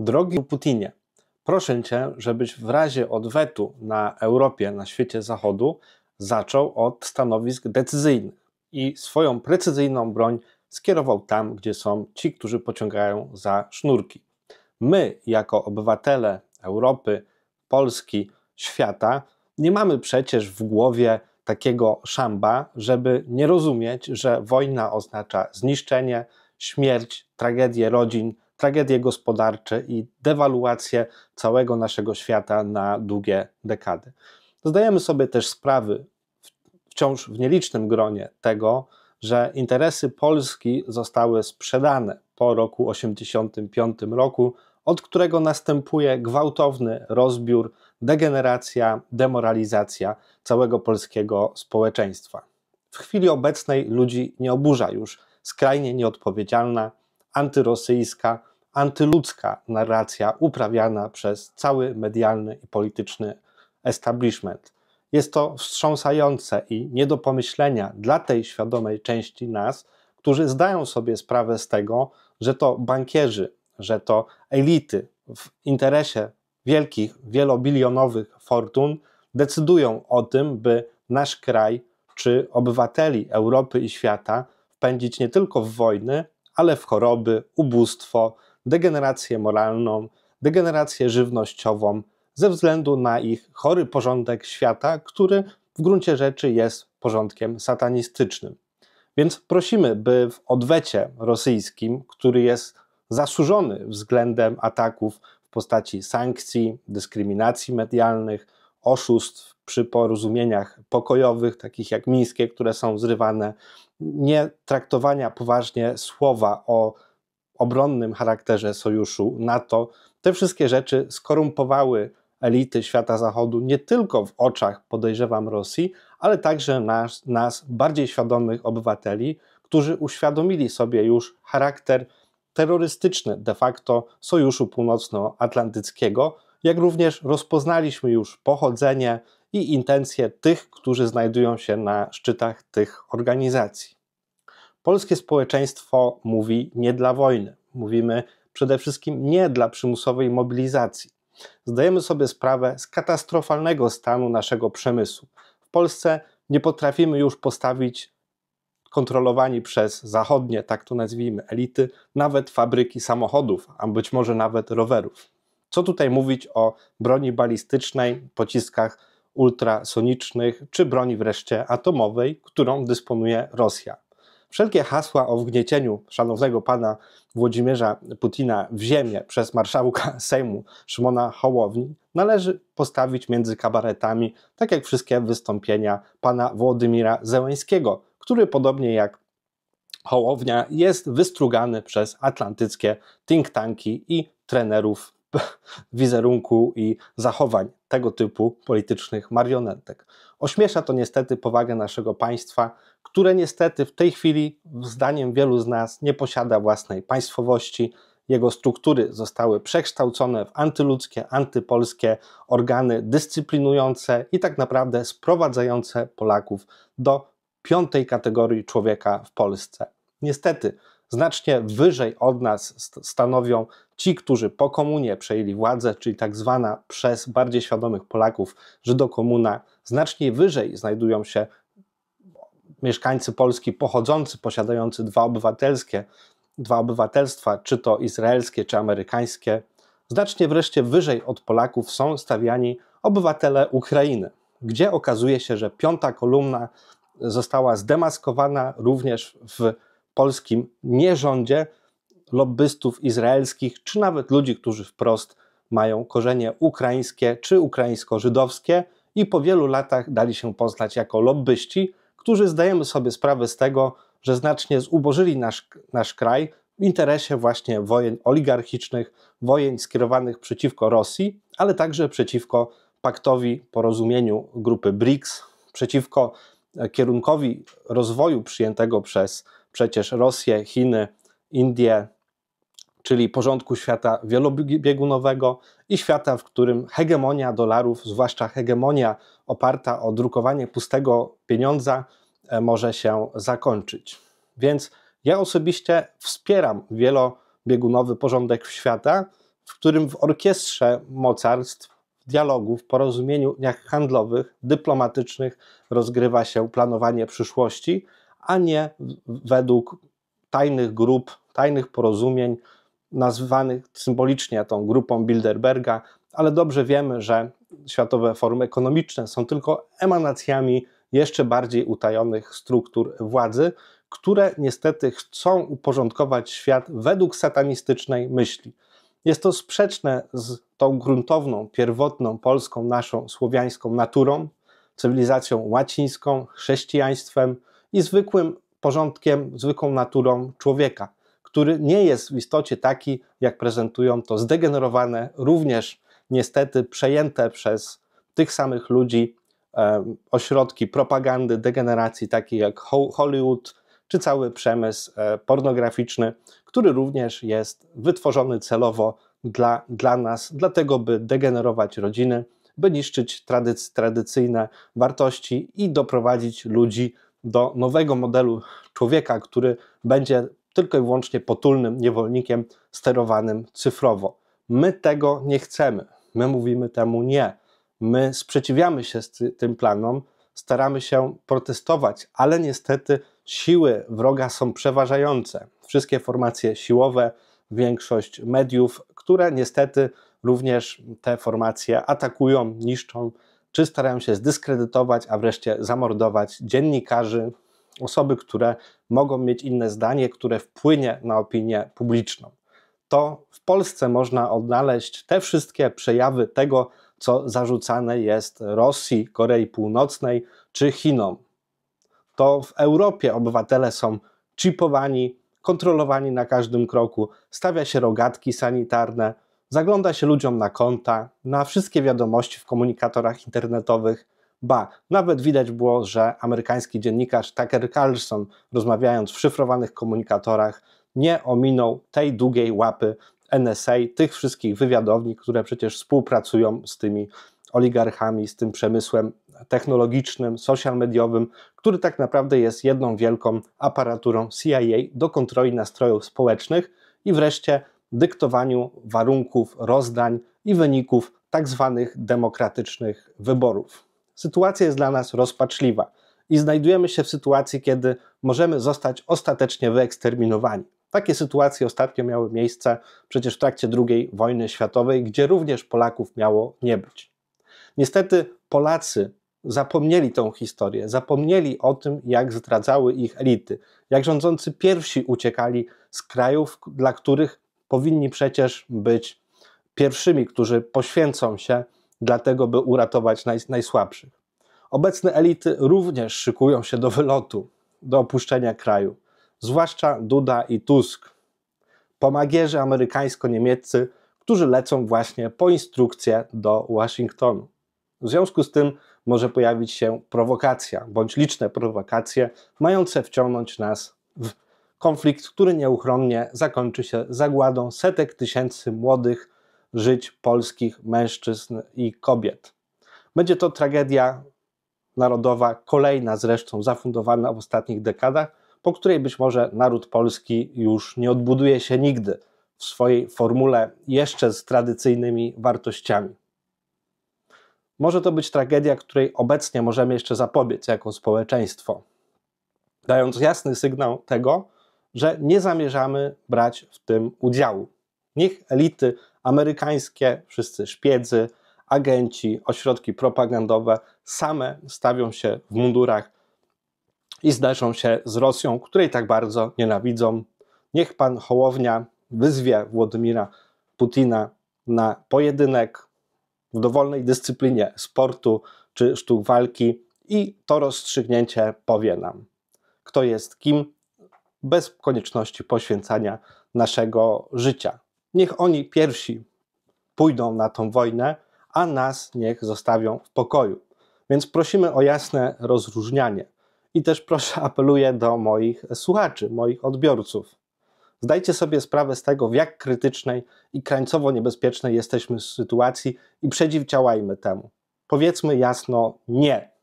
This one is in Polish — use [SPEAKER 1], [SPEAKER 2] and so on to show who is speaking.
[SPEAKER 1] Drogi Putinie, proszę Cię, żebyś w razie odwetu na Europie, na świecie Zachodu, zaczął od stanowisk decyzyjnych i swoją precyzyjną broń skierował tam, gdzie są ci, którzy pociągają za sznurki. My, jako obywatele Europy, Polski, świata, nie mamy przecież w głowie takiego szamba, żeby nie rozumieć, że wojna oznacza zniszczenie, śmierć, tragedię rodzin, tragedie gospodarcze i dewaluację całego naszego świata na długie dekady. Zdajemy sobie też sprawy, wciąż w nielicznym gronie, tego, że interesy Polski zostały sprzedane po roku 1985 roku, od którego następuje gwałtowny rozbiór, degeneracja, demoralizacja całego polskiego społeczeństwa. W chwili obecnej ludzi nie oburza już skrajnie nieodpowiedzialna, antyrosyjska, antyludzka narracja uprawiana przez cały medialny i polityczny establishment. Jest to wstrząsające i nie do pomyślenia dla tej świadomej części nas, którzy zdają sobie sprawę z tego, że to bankierzy, że to elity w interesie wielkich, wielobilionowych fortun decydują o tym, by nasz kraj czy obywateli Europy i świata wpędzić nie tylko w wojny, ale w choroby, ubóstwo, degenerację moralną, degenerację żywnościową ze względu na ich chory porządek świata, który w gruncie rzeczy jest porządkiem satanistycznym. Więc prosimy, by w odwecie rosyjskim, który jest zasłużony względem ataków w postaci sankcji, dyskryminacji medialnych, oszustw przy porozumieniach pokojowych, takich jak mińskie, które są zrywane, nie traktowania poważnie słowa o obronnym charakterze sojuszu NATO, te wszystkie rzeczy skorumpowały elity świata zachodu nie tylko w oczach, podejrzewam, Rosji, ale także nas, nas bardziej świadomych obywateli, którzy uświadomili sobie już charakter terrorystyczny de facto Sojuszu Północnoatlantyckiego, jak również rozpoznaliśmy już pochodzenie i intencje tych, którzy znajdują się na szczytach tych organizacji. Polskie społeczeństwo mówi nie dla wojny. Mówimy przede wszystkim nie dla przymusowej mobilizacji. Zdajemy sobie sprawę z katastrofalnego stanu naszego przemysłu. W Polsce nie potrafimy już postawić kontrolowani przez zachodnie, tak to nazwijmy, elity, nawet fabryki samochodów, a być może nawet rowerów. Co tutaj mówić o broni balistycznej, pociskach ultrasonicznych czy broni wreszcie atomowej, którą dysponuje Rosja? Wszelkie hasła o wgniecieniu szanownego pana Włodzimierza Putina w ziemię przez marszałka Sejmu Szymona Hołowni należy postawić między kabaretami, tak jak wszystkie wystąpienia pana Włodymira Zełańskiego, który podobnie jak Hołownia jest wystrugany przez atlantyckie think tanki i trenerów wizerunku i zachowań tego typu politycznych marionetek. Ośmiesza to niestety powagę naszego państwa, które niestety w tej chwili, zdaniem wielu z nas, nie posiada własnej państwowości. Jego struktury zostały przekształcone w antyludzkie, antypolskie organy dyscyplinujące i tak naprawdę sprowadzające Polaków do piątej kategorii człowieka w Polsce. Niestety, Znacznie wyżej od nas stanowią ci, którzy po komunie przejęli władzę, czyli tak zwana przez bardziej świadomych Polaków Żydokomuna. Znacznie wyżej znajdują się mieszkańcy Polski pochodzący, posiadający dwa obywatelskie, dwa obywatelstwa, czy to izraelskie, czy amerykańskie. Znacznie wreszcie wyżej od Polaków są stawiani obywatele Ukrainy, gdzie okazuje się, że piąta kolumna została zdemaskowana również w polskim nierządzie, lobbystów izraelskich, czy nawet ludzi, którzy wprost mają korzenie ukraińskie czy ukraińsko-żydowskie i po wielu latach dali się poznać jako lobbyści, którzy zdajemy sobie sprawę z tego, że znacznie zubożyli nasz, nasz kraj w interesie właśnie wojen oligarchicznych, wojen skierowanych przeciwko Rosji, ale także przeciwko paktowi porozumieniu grupy BRICS, przeciwko kierunkowi rozwoju przyjętego przez przecież Rosję, Chiny, Indie, czyli porządku świata wielobiegunowego i świata, w którym hegemonia dolarów, zwłaszcza hegemonia oparta o drukowanie pustego pieniądza, e, może się zakończyć. Więc ja osobiście wspieram wielobiegunowy porządek świata, w którym w orkiestrze mocarstw w dialogu, w porozumieniach handlowych, dyplomatycznych rozgrywa się planowanie przyszłości, a nie według tajnych grup, tajnych porozumień, nazwanych symbolicznie tą grupą Bilderberga, ale dobrze wiemy, że światowe formy ekonomiczne są tylko emanacjami jeszcze bardziej utajonych struktur władzy, które niestety chcą uporządkować świat według satanistycznej myśli. Jest to sprzeczne z tą gruntowną, pierwotną polską naszą słowiańską naturą, cywilizacją łacińską, chrześcijaństwem i zwykłym porządkiem, zwykłą naturą człowieka, który nie jest w istocie taki, jak prezentują to zdegenerowane, również niestety przejęte przez tych samych ludzi e, ośrodki propagandy, degeneracji, takie jak Hollywood, czy cały przemysł e, pornograficzny, który również jest wytworzony celowo dla, dla nas, dlatego by degenerować rodziny, by niszczyć tradyc tradycyjne wartości i doprowadzić ludzi do nowego modelu człowieka, który będzie tylko i wyłącznie potulnym niewolnikiem sterowanym cyfrowo. My tego nie chcemy. My mówimy temu nie. My sprzeciwiamy się tym planom, staramy się protestować, ale niestety siły wroga są przeważające. Wszystkie formacje siłowe, większość mediów, które niestety również te formacje atakują, niszczą, czy starają się zdyskredytować, a wreszcie zamordować dziennikarzy, osoby, które mogą mieć inne zdanie, które wpłynie na opinię publiczną. To w Polsce można odnaleźć te wszystkie przejawy tego, co zarzucane jest Rosji, Korei Północnej czy Chinom to w Europie obywatele są chipowani, kontrolowani na każdym kroku, stawia się rogatki sanitarne, zagląda się ludziom na konta, na wszystkie wiadomości w komunikatorach internetowych. Ba, nawet widać było, że amerykański dziennikarz Tucker Carlson, rozmawiając w szyfrowanych komunikatorach, nie ominął tej długiej łapy NSA, tych wszystkich wywiadowni, które przecież współpracują z tymi oligarchami, z tym przemysłem technologicznym, social mediowym, który tak naprawdę jest jedną wielką aparaturą CIA do kontroli nastrojów społecznych i wreszcie dyktowaniu warunków, rozdań i wyników tak zwanych demokratycznych wyborów. Sytuacja jest dla nas rozpaczliwa i znajdujemy się w sytuacji, kiedy możemy zostać ostatecznie wyeksterminowani. Takie sytuacje ostatnio miały miejsce przecież w trakcie II wojny światowej, gdzie również Polaków miało nie być. Niestety Polacy zapomnieli tą historię, zapomnieli o tym, jak zdradzały ich elity, jak rządzący pierwsi uciekali z krajów, dla których powinni przecież być pierwszymi, którzy poświęcą się dlatego, by uratować naj, najsłabszych. Obecne elity również szykują się do wylotu, do opuszczenia kraju, zwłaszcza Duda i Tusk, pomagierzy amerykańsko-niemieccy, którzy lecą właśnie po instrukcję do Waszyngtonu. W związku z tym może pojawić się prowokacja bądź liczne prowokacje mające wciągnąć nas w konflikt, który nieuchronnie zakończy się zagładą setek tysięcy młodych żyć polskich mężczyzn i kobiet. Będzie to tragedia narodowa, kolejna zresztą zafundowana w ostatnich dekadach, po której być może naród polski już nie odbuduje się nigdy w swojej formule jeszcze z tradycyjnymi wartościami. Może to być tragedia, której obecnie możemy jeszcze zapobiec jako społeczeństwo, dając jasny sygnał tego, że nie zamierzamy brać w tym udziału. Niech elity amerykańskie, wszyscy szpiedzy, agenci, ośrodki propagandowe same stawią się w mundurach i zderzą się z Rosją, której tak bardzo nienawidzą. Niech pan Hołownia wyzwie Władimira Putina na pojedynek, w dowolnej dyscyplinie sportu czy sztuk walki i to rozstrzygnięcie powie nam, kto jest kim, bez konieczności poświęcania naszego życia. Niech oni pierwsi pójdą na tą wojnę, a nas niech zostawią w pokoju. Więc prosimy o jasne rozróżnianie. I też proszę, apeluję do moich słuchaczy, moich odbiorców. Zdajcie sobie sprawę z tego, w jak krytycznej i krańcowo niebezpiecznej jesteśmy sytuacji i przeciwdziałajmy temu. Powiedzmy jasno nie.